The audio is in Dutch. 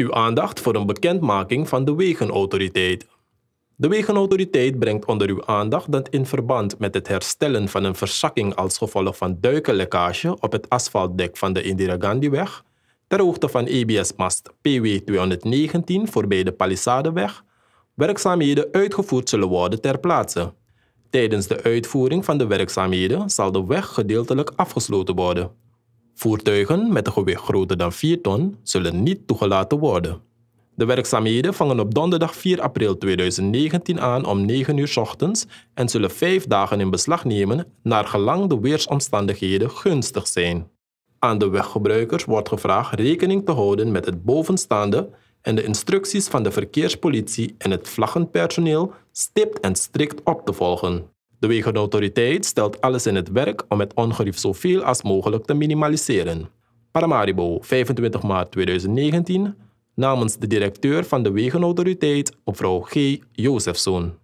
Uw aandacht voor een bekendmaking van de Wegenautoriteit. De Wegenautoriteit brengt onder uw aandacht dat in verband met het herstellen van een verzakking als gevolg van duikenlekkage op het asfaltdek van de Indira Gandhiweg, ter hoogte van EBS-mast PW219 voorbij de Palisadeweg, werkzaamheden uitgevoerd zullen worden ter plaatse. Tijdens de uitvoering van de werkzaamheden zal de weg gedeeltelijk afgesloten worden. Voertuigen met een gewicht groter dan 4 ton zullen niet toegelaten worden. De werkzaamheden vangen op donderdag 4 april 2019 aan om 9 uur ochtends en zullen vijf dagen in beslag nemen naar gelang de weersomstandigheden gunstig zijn. Aan de weggebruikers wordt gevraagd rekening te houden met het bovenstaande en de instructies van de verkeerspolitie en het vlaggenpersoneel stipt en strikt op te volgen. De wegenautoriteit stelt alles in het werk om het ongerief zoveel als mogelijk te minimaliseren. Paramaribo, 25 maart 2019, namens de directeur van de Wegenautoriteit, mevrouw G. Jozefsoon.